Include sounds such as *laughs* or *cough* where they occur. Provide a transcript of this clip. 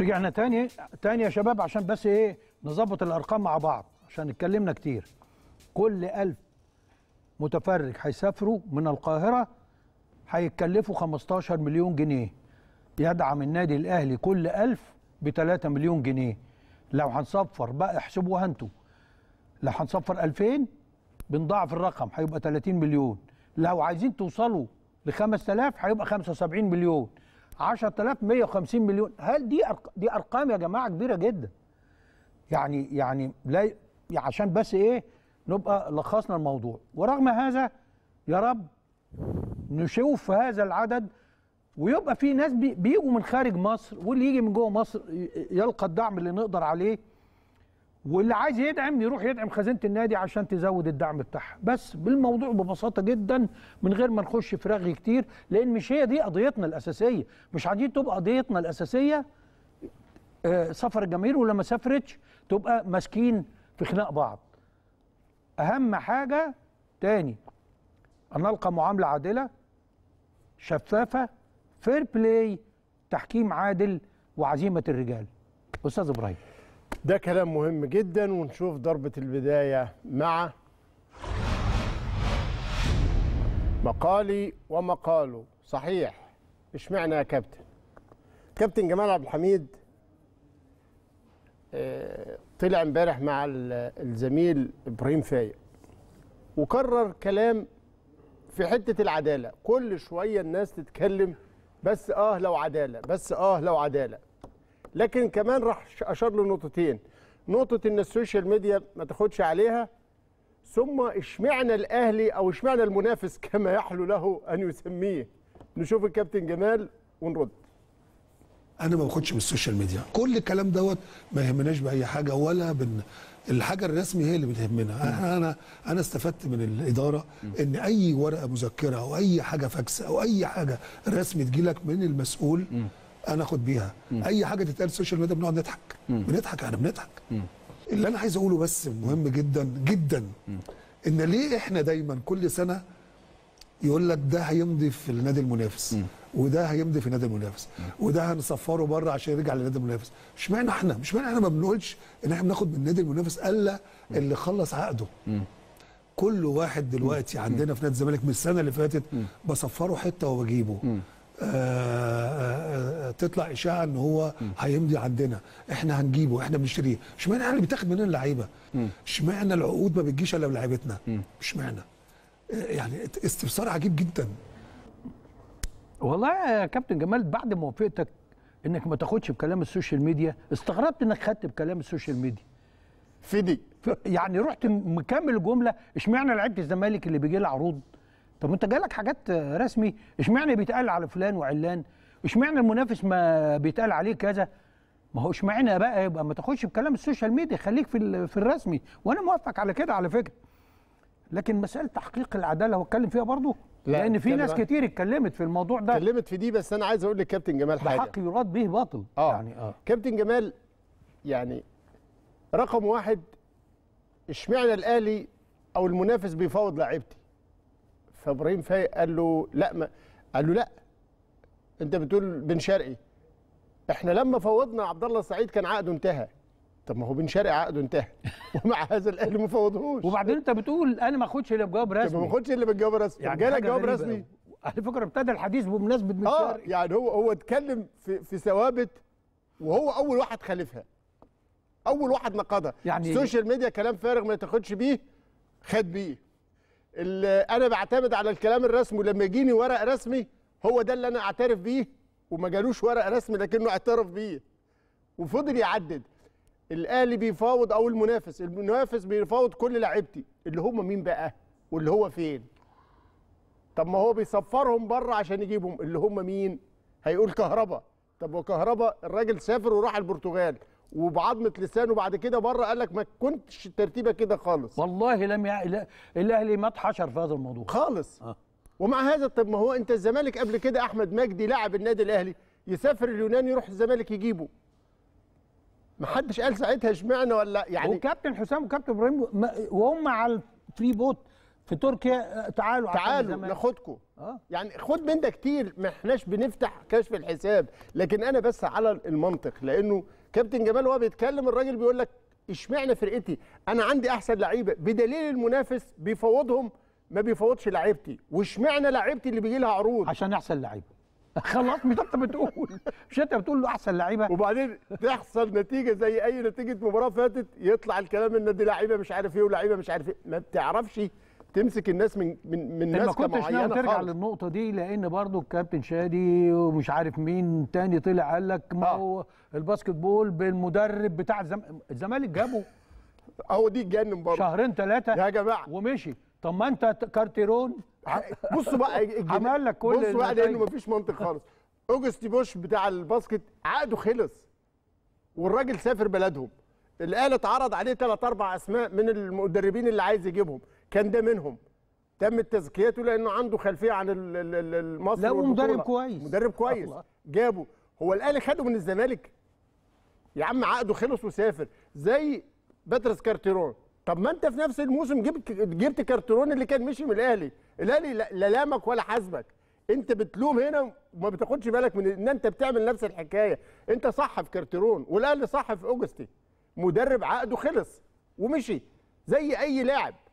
رجعنا تاني تاني يا شباب عشان بس ايه نظبط الارقام مع بعض عشان اتكلمنا كتير كل 1000 متفرج هيسافروا من القاهره هيتكلفوا 15 مليون جنيه يدعم النادي الاهلي كل 1000 ب 3 مليون جنيه لو هنصفر بقى احسبوها انتوا لو هنصفر 2000 بنضاعف الرقم هيبقى 30 مليون لو عايزين توصلوا ل 5000 هيبقى 75 مليون 10150 مليون هل دي أرق... دي ارقام يا جماعه كبيره جدا يعني يعني لا عشان بس ايه نبقى لخصنا الموضوع ورغم هذا يا رب نشوف هذا العدد ويبقى في ناس بيجوا من خارج مصر واللي يجي من جوه مصر يلقى الدعم اللي نقدر عليه واللي عايز يدعم يروح يدعم خزينه النادي عشان تزود الدعم بتاعها بس بالموضوع ببساطه جدا من غير ما نخش في رغي كتير لان مش هي دي قضيتنا الاساسيه مش عايزين تبقى قضيتنا الاساسيه آه، سفر الجماهير ولما سافرتش تبقى ماسكين في خناق بعض اهم حاجه تاني ان نلقى معامله عادله شفافه فير بلاي تحكيم عادل وعزيمه الرجال استاذ ابراهيم ده كلام مهم جدا ونشوف ضربة البداية مع مقالي ومقاله صحيح اشمعنى يا كابتن كابتن جمال عبد الحميد آه، طلع امبارح مع الزميل ابراهيم فايق وكرر كلام في حته العداله كل شويه الناس تتكلم بس اه لو عداله بس اه لو عداله لكن كمان راح اشار له نقطتين نقطه ان السوشيال ميديا ما تاخدش عليها ثم اشمعنى الاهلي او اشمعنى المنافس *laughs* كما يحلو له ان يسميه نشوف الكابتن جمال ونرد انا ما باخدش من السوشيال ميديا كل الكلام دوت ما يهمناش باي حاجه ولا بن الحاجه الرسمي هي اللي بتهمنا انا انا استفدت من الاداره ان اي ورقه مذكره او اي حاجه فاكس او اي حاجه رسمي تجيلك من المسؤول انا اخد بيها مم. اي حاجه تتقال السوشيال ميديا بنقعد نضحك بنضحك احنا بنضحك اللي انا عايز اقوله بس مهم جدا جدا مم. ان ليه احنا دايما كل سنه يقول لك ده هيمضي في النادي المنافس مم. وده هيمضي في النادي المنافس وده هنصفره بره عشان يرجع للنادي المنافس مش معنى احنا مش معنى احنا ما بنقولش ان احنا بناخد من النادي المنافس الا اللي خلص عقده كل واحد دلوقتي عندنا في نادي الزمالك من السنه اللي فاتت بصفره حته وبجيبه تطلع اشاعه ان هو هيمضي عندنا احنا هنجيبه احنا بنشتريه اشمعنى معنى اللي بتاخد مننا اللعيبه اشمعنى العقود ما بتجيش الا بلعيبتنا اشمعنى يعني استفسار عجيب جدا والله يا كابتن جمال بعد موافقتك انك ما تاخدش بكلام السوشيال ميديا استغربت انك خدت بكلام السوشيال ميديا فدي يعني رحت مكمل الجمله اشمعنى لعيبه الزمالك اللي بيجي لها عروض طب انت جالك حاجات رسمي اشمعنى بيتقال على فلان وعلان اشمعنى المنافس ما بيتقال عليه كذا ما هو اشمعنى بقى يبقى ما تاخدش بكلام السوشيال ميديا خليك في في الرسمي وانا موافق على كده على فكره لكن مساله تحقيق العداله هو اتكلم فيها برضه لا لان في ناس كتير اتكلمت في الموضوع ده اتكلمت في دي بس انا عايز اقول للكابتن جمال حاجه حق يراد به باطل آه. يعني اه كابتن جمال يعني رقم واحد اشمعنى الاهلي او المنافس بيفاوض لعيبتي فابراهيم فايق قال له لا ما قال له لا انت بتقول بن شرقي احنا لما فوضنا عبد الله السعيد كان عقده انتهى طب ما هو بن شرقي عقده انتهى *laughs* ومع هذا الاهلي ما فوضهوش وبعدين انت بتقول انا ما اخدش الا بجواب رسمي ما اخدش الا بجواب رسمي يعني جالك جواب رسمي على فكره ابتدى الحديث بمناسبه بن آه، شرقي آه يعني هو هو اتكلم في في ثوابت وهو اول واحد خالفها اول واحد نقضها يعني السوشيال ميديا كلام فارغ ما تاخدش بيه خد بيه انا بعتمد على الكلام الرسمي لما يجيني ورق رسمي هو ده اللي انا اعترف بيه وما جالوش ورق رسمي لكنه اعترف بيه وفضل يعدد الاهلي بيفاوض او المنافس المنافس بيفاوض كل لعيبتي اللي هم مين بقى واللي هو فين طب ما هو بيسفرهم بره عشان يجيبهم اللي هم مين هيقول كهربا طب وكهربا الراجل سافر وراح البرتغال وبعضمه لسانه بعد كده بره قال لك ما كنتش ترتيبه كده خالص والله لم يع... لا... الاهلي ما اتحشر في هذا الموضوع خالص آه. ومع هذا طب ما هو انت الزمالك قبل كده احمد مجدي لاعب النادي الاهلي يسافر اليونان يروح الزمالك يجيبه ما حدش قال ساعتها اشمعنى ولا يعني وكابتن حسام وكابتن ابراهيم وهم على الفري بوت في تركيا آه، تعالوا تعالوا ناخدكم آه. يعني خد من ده كتير ما احناش بنفتح كشف الحساب لكن انا بس على المنطق لانه كابتن جمال وهو بيتكلم الراجل بيقول لك اشمعنى فرقتي انا عندي احسن لعيبه بدليل المنافس بيفوضهم ما بيفوضش لعيبتي واشمعنى لعيبتي اللي بيجي لها عروض عشان احسن لعيبه *laughs* خلاص مش انت بتقول مش انت بتقول له احسن لعيبه وبعدين تحصل نتيجه زي اي نتيجه مباراه فاتت يطلع الكلام ان دي لعيبه مش عارف ايه ولعيبه مش عارف ايه ما بتعرفش تمسك الناس من من من ناس كنتش معينه ترجع خالص. للنقطه دي لان برضو الكابتن شادي ومش عارف مين تاني طلع قال لك ما آه. هو الباسكت بول بالمدرب بتاع الزمالك جابه اهو دي اتجنن برضه شهرين ثلاثه يا جماعه ومشي طب ما انت كارتيرون بصوا بقى *laughs* عمل لك كل بصوا بقى يعني لانه مفيش منطق خالص اوجستي بوش بتاع الباسكت عقده خلص والراجل سافر بلدهم الاهلي اتعرض عليه ثلاث اربع اسماء من المدربين اللي عايز يجيبهم كان ده منهم تم تزكيته لانه عنده خلفيه عن المصري لا ومدرب كويس مدرب كويس أطلع. جابه هو الاهلي خده من الزمالك يا عم عقده خلص وسافر زي بدرس كارتيرون طب ما انت في نفس الموسم جبت جبت كارتيرون اللي كان مشي من الاهلي الاهلي لا لامك ولا حاسبك انت بتلوم هنا وما بتاخدش بالك من ان انت بتعمل نفس الحكايه انت صح في كارتيرون والاهلي صح في اوجستي مدرب عقده خلص ومشي زي اي لاعب